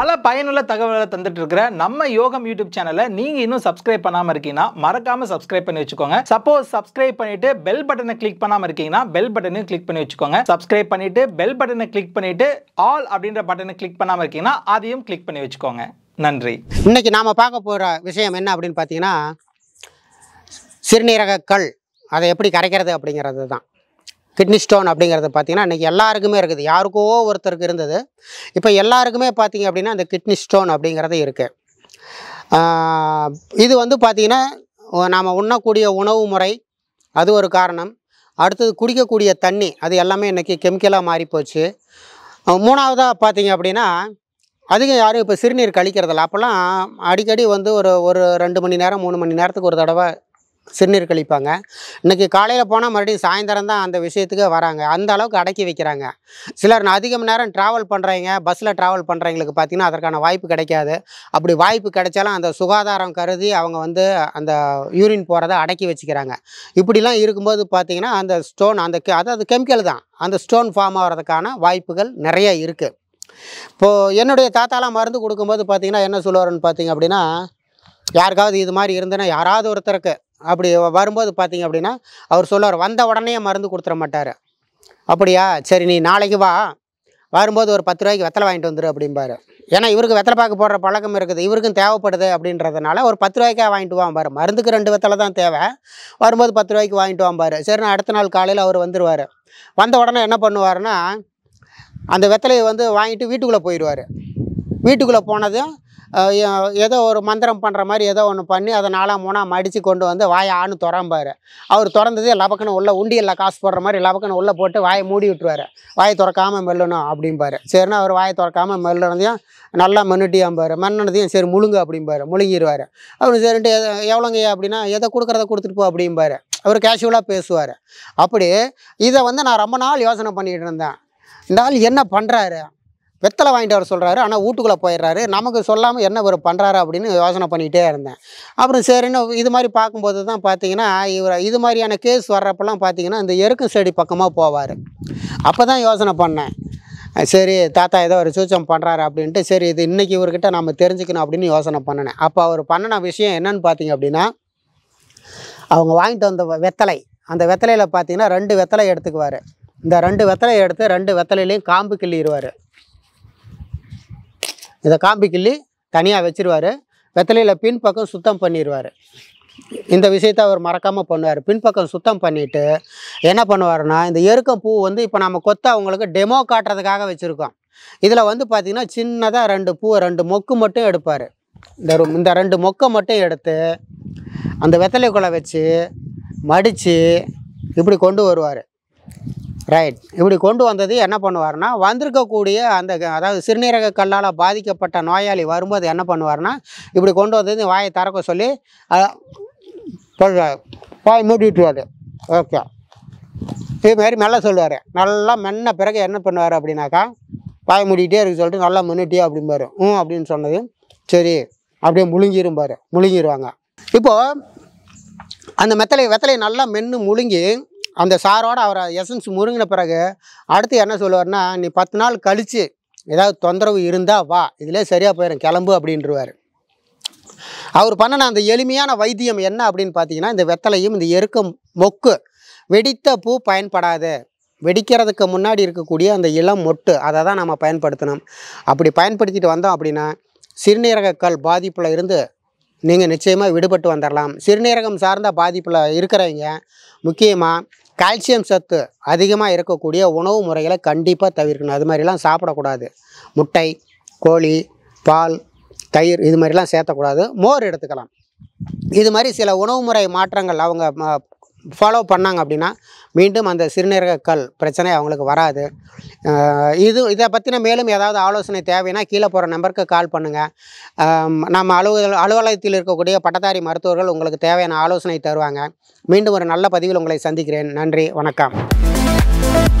பல பயனுள்ள தகவலை தந்துட்டு இருக்கிற நம்ம யோகம் யூடியூப் சேனலை நீங்க இன்னும் சப்ஸ்கிரைப் பண்ணாம இருக்கீங்கன்னா மறக்காம சப்ஸ்கிரைப் பண்ணி வச்சுக்கோங்க சப்போஸ் சப்ஸ்கிரைப் பண்ணிட்டு பெல் பட்டனை கிளிக் பண்ணாம இருக்கீங்கன்னா பெல் பட்டனை கிளிக் பண்ணி வச்சுக்கோங்க சப்ஸ்கிரைப் பண்ணிட்டு பெல் பட்டனை கிளிக் பண்ணிட்டு ஆல் அப்படின்ற பட்டனை கிளிக் பண்ணாம இருக்கீங்கன்னா அதையும் கிளிக் பண்ணி வச்சுக்கோங்க நன்றி இன்னைக்கு நாம பார்க்க போற விஷயம் என்ன அப்படின்னு பார்த்தீங்கன்னா சிறுநீரக கல் அதை எப்படி கரைக்கிறது அப்படிங்கிறது தான் கிட்னி ஸ்டோன் அப்படிங்கிறது பார்த்தீங்கன்னா இன்றைக்கி எல்லாருக்குமே இருக்குது யாருக்கோ ஒருத்தருக்கு இருந்தது இப்போ எல்லாருக்குமே பார்த்திங்க அப்படின்னா அந்த கிட்னி ஸ்டோன் அப்படிங்கிறது இருக்குது இது வந்து பார்த்திங்கன்னா நாம் உண்ணக்கூடிய உணவு முறை அது ஒரு காரணம் அடுத்தது குடிக்கக்கூடிய தண்ணி அது எல்லாமே இன்றைக்கி கெமிக்கலாக மாறிப்போச்சு மூணாவதாக பார்த்தீங்க அப்படின்னா அதிகம் யாரும் இப்போ சிறுநீர் கழிக்கிறதில்ல அப்போல்லாம் அடிக்கடி வந்து ஒரு ஒரு ரெண்டு மணி நேரம் மூணு மணி நேரத்துக்கு ஒரு தடவை சிறுநீர் கழிப்பாங்க இன்றைக்கி காலையில் போனால் மறுபடியும் சாயந்தரம் தான் அந்த விஷயத்துக்கு வராங்க அந்த அளவுக்கு அடக்கி வைக்கிறாங்க சிலர் அதிகம் நேரம் ட்ராவல் பண்ணுறவங்க பஸ்ஸில் ட்ராவல் பண்ணுறவங்களுக்கு பார்த்திங்கன்னா அதற்கான வாய்ப்பு கிடைக்காது அப்படி வாய்ப்பு கிடைச்சாலும் அந்த சுகாதாரம் கருதி அவங்க வந்து அந்த யூரின் போகிறத அடக்கி வச்சுக்கிறாங்க இப்படிலாம் இருக்கும்போது பார்த்திங்கன்னா அந்த ஸ்டோன் அந்த அதாவது கெமிக்கல் தான் அந்த ஸ்டோன் ஃபார்ம் ஆகிறதுக்கான வாய்ப்புகள் நிறைய இருக்குது இப்போது என்னுடைய தாத்தாலாம் மருந்து கொடுக்கும்போது பார்த்திங்கன்னா என்ன சொல்லுவார்னு பார்த்திங்க அப்படின்னா யாருக்காவது இது மாதிரி இருந்தேன்னா யாராவது ஒருத்தருக்கு அப்படி வரும்போது பார்த்தீங்க அப்படின்னா அவர் சொல்லுவார் வந்த உடனே மருந்து கொடுத்துட மாட்டார் அப்படியா சரி நீ நாளைக்கு வா வரும்போது ஒரு பத்து ரூபாய்க்கு வெத்தலை வாங்கிட்டு வந்துடு அப்படின்பாரு ஏன்னா இவருக்கு வெத்தலை பாக்கு போடுற பழக்கம் இருக்குது இவருக்கும் தேவைப்படுது அப்படின்றதுனால ஒரு பத்து ரூபாய்க்கா வாங்கிட்டு வாம்பார் மருந்துக்கு ரெண்டு வெத்தலை தான் தேவை வரும்போது பத்து ரூபாய்க்கு வாங்கிட்டு வாம்பார் சரி நான் அடுத்த நாள் காலையில் அவர் வந்துடுவார் வந்த உடனே என்ன பண்ணுவார்னா அந்த வெத்தலையை வந்து வாங்கிட்டு வீட்டுக்குள்ளே போயிடுவார் வீட்டுக்குள்ளே போனதும் ஏதோ ஒரு மந்திரம் பண்ணுற மாதிரி ஏதோ ஒன்று பண்ணி அதை நாலாம் மூணாம் அடித்து கொண்டு வந்து வாயை ஆணு திறம்பார் அவர் திறந்தது லபக்கன்னு உள்ளே உண்டியலில் காசு போடுற மாதிரி லபக்கன்னு உள்ளே போட்டு வாயை மூடி விட்டுருவார் வாயை திறக்காமல் மெல்லணும் அப்படிம்பார் சரினா அவர் வாயை திறக்காமல் மெல்லனதையும் நல்லா மன்னுட்டியாம்பார் மண்ணுனதையும் சரி முழுங்கு அப்படிம்பார் முழுங்கிடுவார் அவர் சரின்ட்டு எவ்வளோங்க அப்படின்னா எதை கொடுக்குறத கொடுத்துட்டு போ அப்படிம்பார் அவர் கேஷுவலாக பேசுவார் அப்படி இதை வந்து நான் ரொம்ப நாள் யோசனை பண்ணிகிட்டு இருந்தேன் இந்த ஆள் என்ன பண்ணுறாரு வெத்தலை வாங்கிட்டு வர சொல்கிறாரு ஆனால் வீட்டுக்குள்ளே போயிடுறாரு நமக்கு சொல்லாமல் என்ன இவர் பண்ணுறாரு அப்படின்னு யோசனை பண்ணிகிட்டே இருந்தேன் அப்புறம் சரின்னு இது மாதிரி பார்க்கும்போது தான் பார்த்தீங்கன்னா இவர் இது மாதிரியான கேஸ் வர்றப்பெல்லாம் பார்த்தீங்கன்னா இந்த எருக்கும் செடி பக்கமாக போவார் அப்போ தான் யோசனை பண்ணேன் சரி தாத்தா ஏதோ ஒரு சூச்சம் பண்ணுறாரு அப்படின்ட்டு சரி இது இன்றைக்கி இவர்கிட்ட நம்ம தெரிஞ்சுக்கணும் அப்படின்னு யோசனை பண்ணினேன் அப்போ அவர் பண்ணின விஷயம் என்னென்னு பார்த்தீங்க அப்படின்னா அவங்க வாங்கிட்டு வந்த வெத்தலை அந்த வெத்தலையில் பார்த்தீங்கன்னா ரெண்டு வெத்தலை எடுத்துக்குவார் இந்த ரெண்டு வெத்தலையை எடுத்து ரெண்டு வெத்தலையிலையும் காம்பு கிள்ளிடுவார் இந்த காம்பு கிள்ளி தனியாக வச்சுருவார் வெத்தலையில் பின்பக்கம் சுத்தம் பண்ணிடுவார் இந்த விஷயத்தை அவர் மறக்காமல் பண்ணுவார் பின்பக்கம் சுத்தம் பண்ணிவிட்டு என்ன பண்ணுவார்னா இந்த எருக்கம் பூ வந்து இப்போ நம்ம கொத்த அவங்களுக்கு டெமோ காட்டுறதுக்காக வச்சுருக்கோம் இதில் வந்து பார்த்திங்கன்னா சின்னதாக ரெண்டு பூவை ரெண்டு மொக்கு மட்டும் எடுப்பார் இந்த இந்த ரெண்டு மொக்கை மட்டும் எடுத்து அந்த வெத்தலைக்குள்ளே வச்சு மடித்து இப்படி கொண்டு வருவார் ரைட் இப்படி கொண்டு வந்தது என்ன பண்ணுவார்னா வந்திருக்கக்கூடிய அந்த அதாவது சிறுநீரக கல்லால் பாதிக்கப்பட்ட நோயாளி வரும்போது என்ன பண்ணுவார்னா இப்படி கொண்டு வந்தது வாயை திறக்க சொல்லி வாய் மூடிட்டு ஓகே இதுமாரி மெல்ல சொல்லுவார் நல்லா மென்ன பிறகு என்ன பண்ணுவார் அப்படின்னாக்கா வாய் மூடிக்கிட்டே இருக்கு சொல்லிட்டு நல்லா முன்னிட்டியே அப்படிம்பாரு ம் அப்படின்னு சொன்னது சரி அப்படியே முழுங்கிரும்பார் முழுங்கிடுவாங்க இப்போது அந்த மெத்தலை வெத்தலை நல்லா மென்று முழுங்கி அந்த சாரோட அவர் எசன்ஸ் முருங்கின பிறகு அடுத்து என்ன சொல்லுவார்னா நீ பத்து நாள் கழித்து ஏதாவது தொந்தரவு இருந்தால் வா இதிலே சரியாக போயிடும் கிளம்பு அப்படின்றவார் அவர் பண்ணின அந்த எளிமையான வைத்தியம் என்ன அப்படின்னு பார்த்தீங்கன்னா இந்த வெத்தலையும் இந்த எருக்கும் மொக்கு வெடித்த பூ பயன்படாது வெடிக்கிறதுக்கு முன்னாடி இருக்கக்கூடிய அந்த இளம் மொட்டு அதை தான் நம்ம பயன்படுத்தணும் அப்படி பயன்படுத்திட்டு வந்தோம் அப்படின்னா சிறுநீரக கல் பாதிப்பில் இருந்து நீங்கள் நிச்சயமாக விடுபட்டு வந்துடலாம் சிறுநீரகம் சார்ந்த பாதிப்பில் இருக்கிறவங்க முக்கியமாக கால்சியம் சத்து அதிகமாக இருக்கக்கூடிய உணவு முறைகளை கண்டிப்பாக தவிர்க்கணும் அது மாதிரிலாம் சாப்பிடக்கூடாது முட்டை கோழி பால் தயிர் இது மாதிரிலாம் சேர்த்தக்கூடாது மோர் எடுத்துக்கலாம் இது மாதிரி சில உணவு முறை மாற்றங்கள் அவங்க ஃபாலோ பண்ணாங்க அப்படின்னா மீண்டும் அந்த சிறுநீரக கல் பிரச்சனை அவங்களுக்கு வராது இது இதை பற்றின மேலும் ஏதாவது ஆலோசனை தேவைன்னா கீழே போகிற நம்பருக்கு கால் பண்ணுங்கள் நம்ம அலுவல அலுவலகத்தில் இருக்கக்கூடிய பட்டதாரி மருத்துவர்கள் உங்களுக்கு தேவையான ஆலோசனை தருவாங்க மீண்டும் ஒரு நல்ல பதிவில் உங்களை சந்திக்கிறேன் நன்றி வணக்கம்